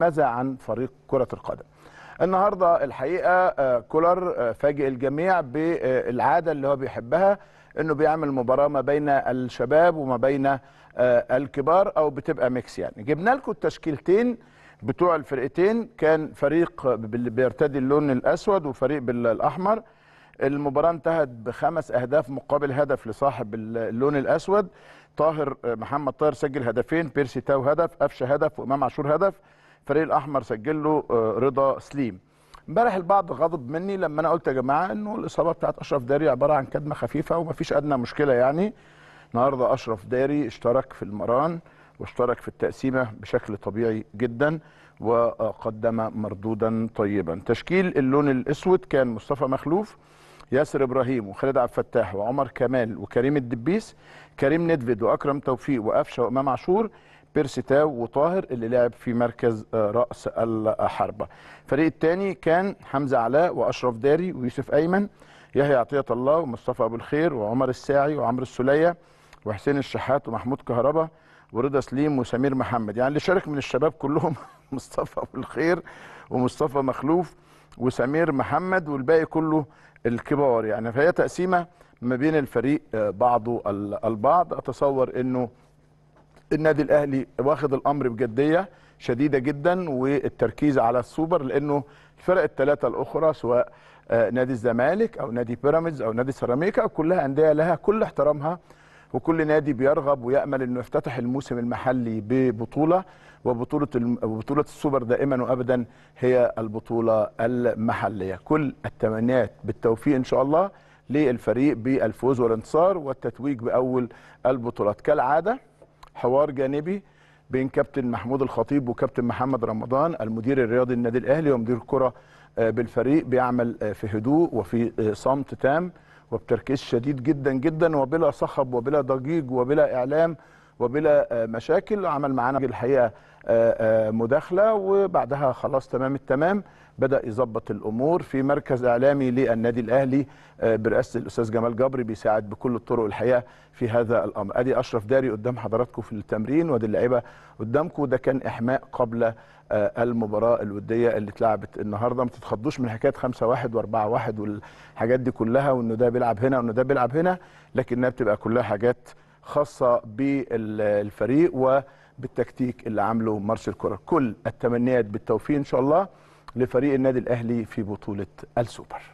ماذا عن فريق كرة القدم؟ النهارده الحقيقه آه، كولر آه، فاجئ الجميع بالعاده اللي هو بيحبها انه بيعمل مباراه ما بين الشباب وما بين آه، الكبار او بتبقى ميكس يعني جبنا لكم التشكيلتين بتوع الفرقتين كان فريق اللي بيرتدي اللون الاسود وفريق بالاحمر المباراه انتهت بخمس اهداف مقابل هدف لصاحب اللون الاسود طاهر محمد طاهر سجل هدفين بيرسي تاو هدف قفشه هدف وامام عاشور هدف الفريق الاحمر سجل له آه، رضا سليم امبارح البعض غضب مني لما انا قلت يا جماعه انه الاصابه بتاعت اشرف داري عباره عن كدمه خفيفه ومفيش ادنى مشكله يعني النهارده اشرف داري اشترك في المران واشترك في التقسيمه بشكل طبيعي جدا وقدم مردودا طيبا تشكيل اللون الاسود كان مصطفى مخلوف ياسر ابراهيم وخالد عبد الفتاح وعمر كمال وكريم الدبيس كريم ندفد واكرم توفيق وقفشه وامام عاشور بيرسي تاو وطاهر اللي لعب في مركز آه، راس الحربه الفريق الثاني كان حمزه علاء واشرف داري ويوسف ايمن يحيى عطيه الله ومصطفى ابو الخير وعمر الساعي وعمرو السليه وحسين الشحات ومحمود كهربا ورضا سليم وسمير محمد يعني اللي شارك من الشباب كلهم مصطفى ابو الخير ومصطفى مخلوف وسمير محمد والباقي كله الكبار يعني فهي تقسيمه ما بين الفريق آه، بعضه البعض اتصور انه النادي الاهلي واخد الامر بجديه شديده جدا والتركيز على السوبر لانه الفرق الثلاثه الاخرى سواء آه، نادي الزمالك او نادي بيراميدز او نادي سيراميكا كلها انديه لها كل احترامها وكل نادي بيرغب ويامل انه يفتتح الموسم المحلي ببطوله وبطوله بطوله السوبر دائما وابدا هي البطوله المحليه كل التمنيات بالتوفيق ان شاء الله للفريق بالفوز والانتصار والتتويج باول البطولات كالعاده حوار جانبي بين كابتن محمود الخطيب وكابتن محمد رمضان المدير الرياضي للنادي الاهلي ومدير الكره آه، بالفريق بيعمل آه، في هدوء وفي آه، صمت تام وبتركيز شديد جدا جدا وبلا صخب وبلا ضجيج وبلا اعلام وبلا آه، مشاكل عمل معانا الحقيقه آه، آه، مداخله وبعدها خلاص تمام التمام بدا يظبط الامور في مركز اعلامي للنادي الاهلي برئاسه الاستاذ جمال جبري بيساعد بكل الطرق الحقيقه في هذا الامر ادي اشرف داري قدام حضراتكم في التمرين وادي اللعيبه قدامكم ده كان احماء قبل المباراه الوديه اللي اتلعبت النهارده ما تتخضوش من حكايه 5 1 و4 1 والحاجات دي كلها وانه ده بيلعب هنا وانه ده بيلعب هنا لكنها بتبقى كلها حاجات خاصه بالفريق وبالتكتيك اللي عامله مارشال كولر كل التمنيات بالتوفيق ان شاء الله لفريق النادي الاهلي في بطوله السوبر